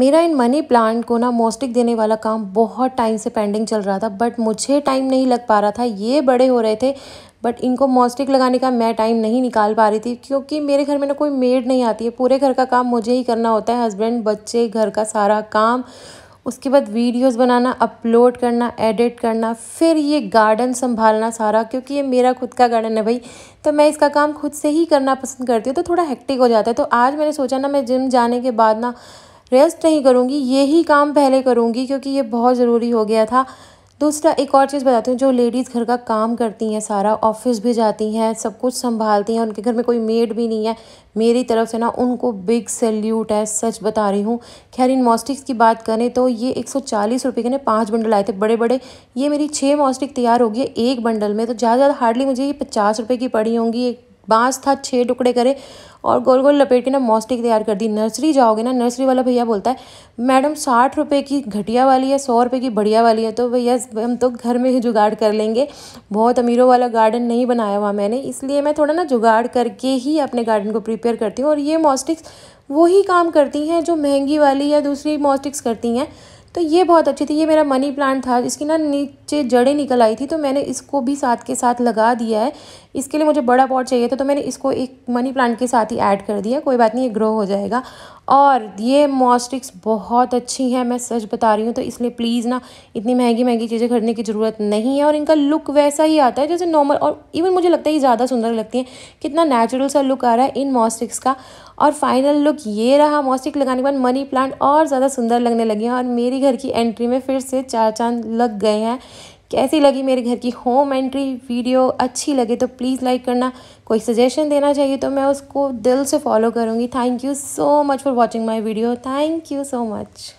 मेरा in money plant को ना मोस्टिक देने वाला काम बहुत टाइम से पेंडिंग चल रहा था बट मुझे टाइम नहीं लग पा रहा था ये बड़े हो रहे थे बट इनको मोस्टिक लगाने का मैं टाइम नहीं निकाल पा रही थी क्योंकि मेरे घर में ना कोई मेड नहीं आती है पूरे घर का काम मुझे ही करना होता है हस्बैंड बच्चे घर का सारा काम उसके बाद वीडियोस बनाना अपलोड करना एडिट करना फिर ये गार्डन संभालना सारा क्योंकि ये मेरा खुद का गार्डन है भाई तो मैं इसका काम खुद से ही करना पसंद करती हूँ तो थोड़ा हेक्टिक हो जाता है तो आज मैंने सोचा ना मैं जिम जाने के बाद ना रेस्ट नहीं करूँगी यही काम पहले करूँगी क्योंकि ये बहुत ज़रूरी हो गया था दूसरा एक और चीज़ बताती हूँ जो लेडीज़ घर का काम करती हैं सारा ऑफिस भी जाती हैं सब कुछ संभालती हैं उनके घर में कोई मेड भी नहीं है मेरी तरफ से ना उनको बिग सैल्यूट है सच बता रही हूँ खैर इन मॉस्टिक्स की बात करें तो ये एक सौ चालीस रुपये के ना पाँच बंडल आए थे बड़े बड़े ये मेरी छः मॉस्टिक तैयार होगी एक बंडल में तो ज़्यादा ज़्यादा हार्डली मुझे ये पचास रुपये की पड़ी होंगी एक बांस था छः टुकड़े करे और गोल गोल लपेट के ना मॉस्टिक तैयार कर दी नर्सरी जाओगे ना नर्सरी वाला भैया बोलता है मैडम साठ रुपये की घटिया वाली है सौ रुपये की बढ़िया वाली है तो भैया हम तो घर में ही जुगाड़ कर लेंगे बहुत अमीरों वाला गार्डन नहीं बनाया हुआ मैंने इसलिए मैं थोड़ा ना जुगाड़ करके ही अपने गार्डन को प्रिपेयर करती हूँ और ये मॉस्टिक्स वही काम करती हैं जो महंगी वाली या दूसरी मॉस्टिक्स करती हैं तो ये बहुत अच्छी थी ये मेरा मनी प्लांट था इसकी ना नीचे जड़ें निकल आई थी तो मैंने इसको भी साथ के साथ लगा दिया है इसके लिए मुझे बड़ा पॉट चाहिए था तो मैंने इसको एक मनी प्लांट के साथ ही ऐड कर दिया कोई बात नहीं ये ग्रो हो जाएगा और ये मॉस्टिक्स बहुत अच्छी हैं मैं सच बता रही हूँ तो इसलिए प्लीज़ ना इतनी महंगी महंगी चीज़ें खरीदने की ज़रूरत नहीं है और इनका लुक वैसा ही आता है जैसे नॉर्मल और इवन मुझे लगता है ये ज़्यादा सुंदर लगती हैं कितना नेचुरल सा लुक आ रहा है इन मॉस्टिक्स का और फाइनल लुक ये रहा मॉस्टिक लगाने के बाद मनी प्लांट और ज़्यादा सुंदर लगने लगे हैं और मेरी घर की एंट्री में फिर से चार चांद लग गए हैं कैसी लगी मेरे घर की होम एंट्री वीडियो अच्छी लगे तो प्लीज़ लाइक करना कोई सजेशन देना चाहिए तो मैं उसको दिल से फॉलो करूँगी thank you so much for watching my video thank you so much